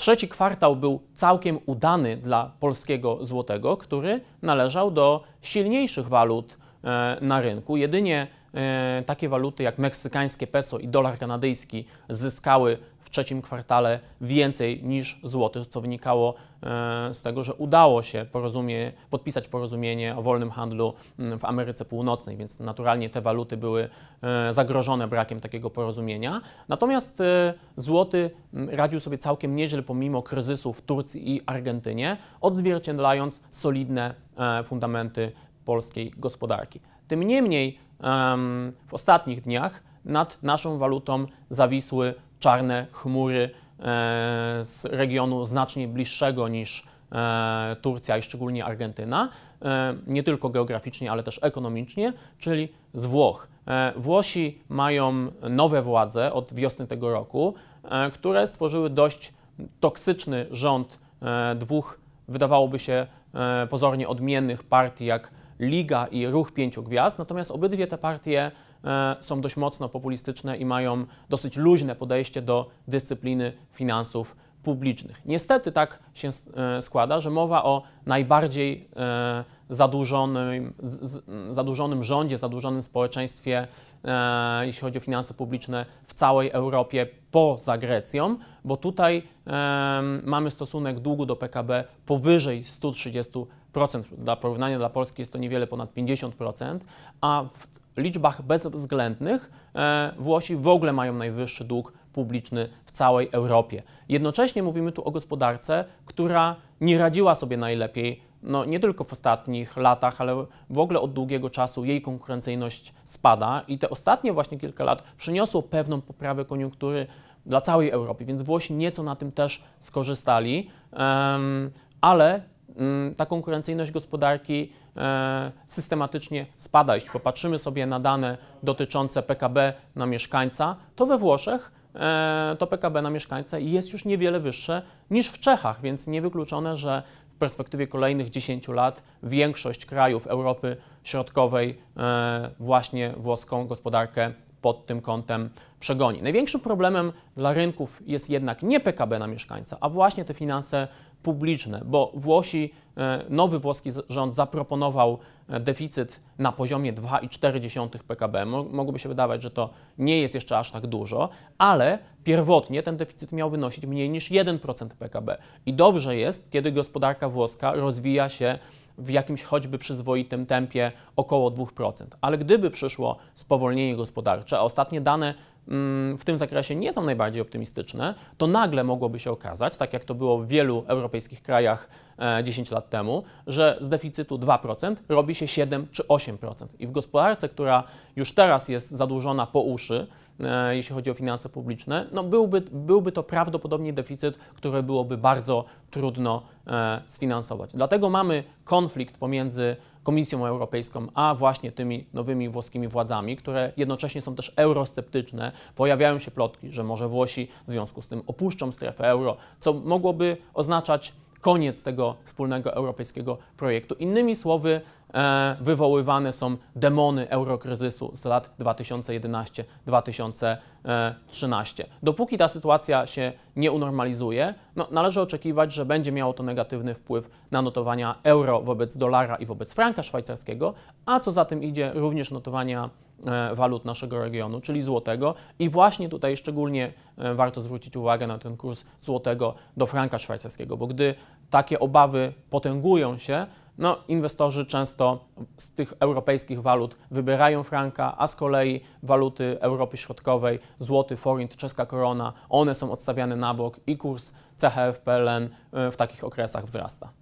Trzeci kwartał był całkiem udany dla polskiego złotego, który należał do silniejszych walut e, na rynku. Jedynie e, takie waluty jak meksykańskie peso i dolar kanadyjski zyskały w trzecim kwartale więcej niż złoty, co wynikało e, z tego, że udało się porozumie, podpisać porozumienie o wolnym handlu mm, w Ameryce Północnej, więc naturalnie te waluty były e, zagrożone brakiem takiego porozumienia. Natomiast e, złoty mm, radził sobie całkiem nieźle pomimo kryzysu w Turcji i Argentynie, odzwierciedlając solidne fundamenty polskiej gospodarki. Tym niemniej w ostatnich dniach nad naszą walutą zawisły czarne chmury e, z regionu znacznie bliższego niż e, Turcja i szczególnie Argentyna, e, nie tylko geograficznie, ale też ekonomicznie, czyli z Włoch. Włosi mają nowe władze od wiosny tego roku, które stworzyły dość toksyczny rząd dwóch, wydawałoby się, pozornie odmiennych partii, jak Liga i Ruch Pięciu Gwiazd, natomiast obydwie te partie E, są dość mocno populistyczne i mają dosyć luźne podejście do dyscypliny finansów publicznych. Niestety tak się e, składa, że mowa o najbardziej e, zadłużonym, zadłużonym rządzie, zadłużonym społeczeństwie, jeśli chodzi o finanse publiczne w całej Europie poza Grecją, bo tutaj mamy stosunek długu do PKB powyżej 130% dla porównania dla Polski jest to niewiele ponad 50%, a w liczbach bezwzględnych e, Włosi w ogóle mają najwyższy dług publiczny w całej Europie. Jednocześnie mówimy tu o gospodarce, która nie radziła sobie najlepiej no, nie tylko w ostatnich latach, ale w ogóle od długiego czasu jej konkurencyjność spada i te ostatnie właśnie kilka lat przyniosło pewną poprawę koniunktury dla całej Europy, więc Włosi nieco na tym też skorzystali, um, ale Mm, ta konkurencyjność gospodarki e, systematycznie spada. Jeśli popatrzymy sobie na dane dotyczące PKB na mieszkańca, to we Włoszech e, to PKB na mieszkańca jest już niewiele wyższe niż w Czechach, więc niewykluczone, że w perspektywie kolejnych 10 lat większość krajów Europy Środkowej e, właśnie włoską gospodarkę pod tym kątem przegoni. Największym problemem dla rynków jest jednak nie PKB na mieszkańca, a właśnie te finanse publiczne, bo Włosi, e, nowy włoski rząd zaproponował e, deficyt na poziomie 2,4 PKB. Mogłoby się wydawać, że to nie jest jeszcze aż tak dużo, ale pierwotnie ten deficyt miał wynosić mniej niż 1% PKB. I dobrze jest, kiedy gospodarka włoska rozwija się w jakimś choćby przyzwoitym tempie około 2%. Ale gdyby przyszło spowolnienie gospodarcze, a ostatnie dane mm, w tym zakresie nie są najbardziej optymistyczne, to nagle mogłoby się okazać, tak jak to było w wielu europejskich krajach 10 e, lat temu, że z deficytu 2% robi się 7 czy 8%. I w gospodarce, która już teraz jest zadłużona po uszy, E, jeśli chodzi o finanse publiczne, no byłby, byłby to prawdopodobnie deficyt, który byłoby bardzo trudno e, sfinansować. Dlatego mamy konflikt pomiędzy Komisją Europejską, a właśnie tymi nowymi włoskimi władzami, które jednocześnie są też eurosceptyczne. Pojawiają się plotki, że może Włosi w związku z tym opuszczą strefę euro, co mogłoby oznaczać koniec tego wspólnego europejskiego projektu. Innymi słowy, E, wywoływane są demony eurokryzysu z lat 2011-2013. Dopóki ta sytuacja się nie unormalizuje, no, należy oczekiwać, że będzie miało to negatywny wpływ na notowania euro wobec dolara i wobec franka szwajcarskiego, a co za tym idzie, również notowania e, walut naszego regionu, czyli złotego. I właśnie tutaj szczególnie e, warto zwrócić uwagę na ten kurs złotego do franka szwajcarskiego, bo gdy takie obawy potęgują się, no, inwestorzy często z tych europejskich walut wybierają franka, a z kolei waluty Europy Środkowej, złoty, forint, czeska korona, one są odstawiane na bok i kurs CHF-PLN e, w takich okresach wzrasta.